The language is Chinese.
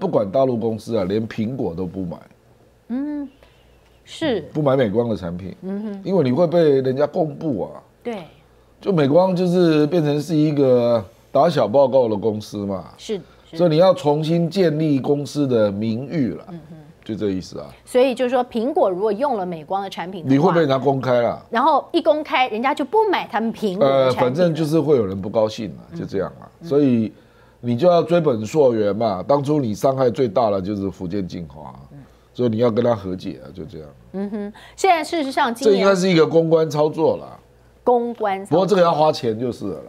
不管大陆公司啊，连苹果都不买。嗯，是不买美光的产品。嗯哼，因为你会被人家公布啊。对，就美光就是变成是一个打小报告的公司嘛。是，所以你要重新建立公司的名誉了。嗯哼，就这意思啊。所以就是说，苹果如果用了美光的产品，你会被人家公开了？然后一公开，人家就不买他们苹果产品。呃，反正就是会有人不高兴了，就这样了。所以。你就要追本溯源嘛，当初你伤害最大的就是福建晋华，所以你要跟他和解啊，就这样。嗯哼，现在事实上，这应该是一个公关操作了。公关。不过这个要花钱就是了。